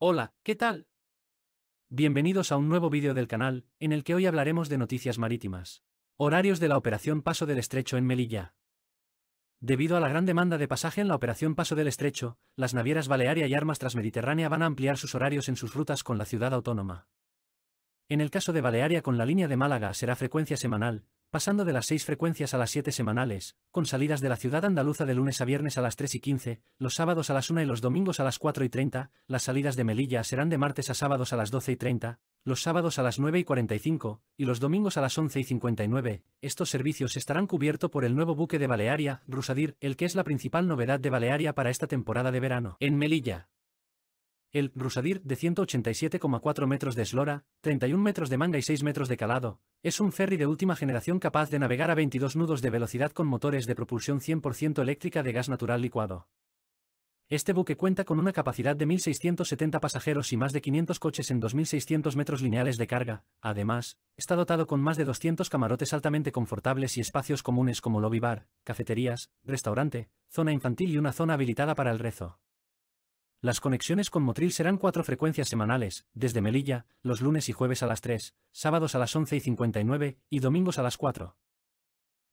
Hola, ¿qué tal? Bienvenidos a un nuevo vídeo del canal, en el que hoy hablaremos de noticias marítimas. Horarios de la Operación Paso del Estrecho en Melilla. Debido a la gran demanda de pasaje en la Operación Paso del Estrecho, las navieras Balearia y Armas Transmediterránea van a ampliar sus horarios en sus rutas con la ciudad autónoma. En el caso de Balearia con la línea de Málaga será frecuencia semanal, pasando de las seis frecuencias a las siete semanales, con salidas de la ciudad andaluza de lunes a viernes a las 3 y 15, los sábados a las 1 y los domingos a las 4 y 30, las salidas de Melilla serán de martes a sábados a las 12 y 30, los sábados a las 9 y 45, y los domingos a las 11 y 59. Estos servicios estarán cubiertos por el nuevo buque de Balearia, Rusadir, el que es la principal novedad de Balearia para esta temporada de verano. En Melilla, el Rusadir, de 187,4 metros de eslora, 31 metros de manga y 6 metros de calado, es un ferry de última generación capaz de navegar a 22 nudos de velocidad con motores de propulsión 100% eléctrica de gas natural licuado. Este buque cuenta con una capacidad de 1.670 pasajeros y más de 500 coches en 2.600 metros lineales de carga. Además, está dotado con más de 200 camarotes altamente confortables y espacios comunes como lobby bar, cafeterías, restaurante, zona infantil y una zona habilitada para el rezo. Las conexiones con Motril serán cuatro frecuencias semanales, desde Melilla, los lunes y jueves a las 3, sábados a las 11 y 59, y domingos a las 4.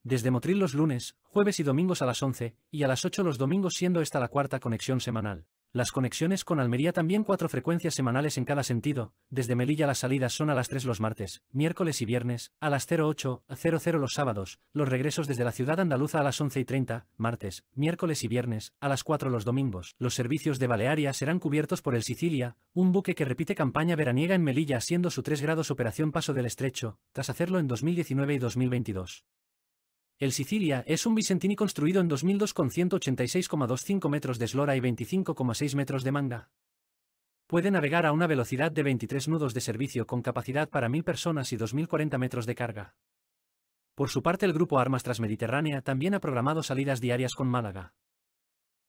Desde Motril los lunes, jueves y domingos a las 11, y a las 8 los domingos siendo esta la cuarta conexión semanal. Las conexiones con Almería también cuatro frecuencias semanales en cada sentido, desde Melilla las salidas son a las 3 los martes, miércoles y viernes, a las 08.00 los sábados, los regresos desde la ciudad andaluza a las 11.30, martes, miércoles y viernes, a las 4 los domingos. Los servicios de Balearia serán cubiertos por el Sicilia, un buque que repite campaña veraniega en Melilla siendo su 3 grados operación paso del estrecho, tras hacerlo en 2019 y 2022. El Sicilia es un Vicentini construido en 2002 con 186,25 metros de eslora y 25,6 metros de manga. Puede navegar a una velocidad de 23 nudos de servicio con capacidad para 1.000 personas y 2.040 metros de carga. Por su parte el Grupo Armas Transmediterránea también ha programado salidas diarias con Málaga.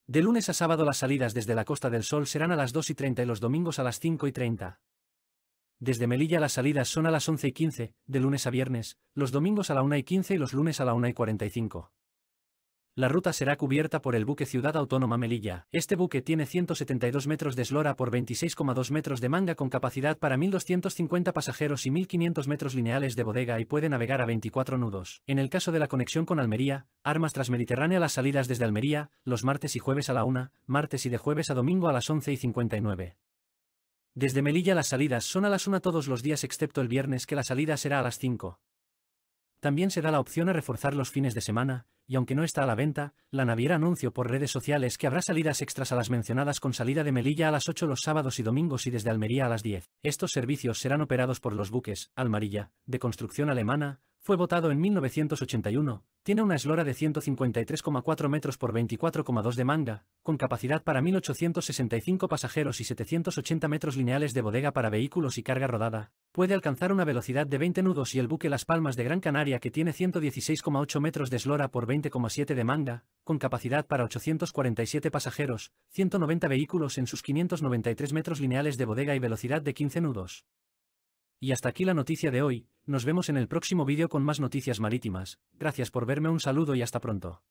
De lunes a sábado las salidas desde la Costa del Sol serán a las 2 y 30 y los domingos a las 5 y 30. Desde Melilla las salidas son a las 11 y 15, de lunes a viernes, los domingos a la 1 y 15 y los lunes a la 1 y 45. La ruta será cubierta por el buque Ciudad Autónoma Melilla. Este buque tiene 172 metros de eslora por 26,2 metros de manga con capacidad para 1.250 pasajeros y 1.500 metros lineales de bodega y puede navegar a 24 nudos. En el caso de la conexión con Almería, Armas Transmediterránea las salidas desde Almería, los martes y jueves a la 1, martes y de jueves a domingo a las 11 y 59. Desde Melilla las salidas son a las 1 todos los días excepto el viernes que la salida será a las 5. También se da la opción a reforzar los fines de semana, y aunque no está a la venta, la naviera anunció por redes sociales que habrá salidas extras a las mencionadas con salida de Melilla a las 8 los sábados y domingos y desde Almería a las 10. Estos servicios serán operados por los buques, Almarilla, de construcción alemana, fue votado en 1981, tiene una eslora de 153,4 metros por 24,2 de manga, con capacidad para 1.865 pasajeros y 780 metros lineales de bodega para vehículos y carga rodada. Puede alcanzar una velocidad de 20 nudos y el buque Las Palmas de Gran Canaria que tiene 116,8 metros de eslora por 20,7 de manga, con capacidad para 847 pasajeros, 190 vehículos en sus 593 metros lineales de bodega y velocidad de 15 nudos. Y hasta aquí la noticia de hoy, nos vemos en el próximo vídeo con más noticias marítimas, gracias por verme un saludo y hasta pronto.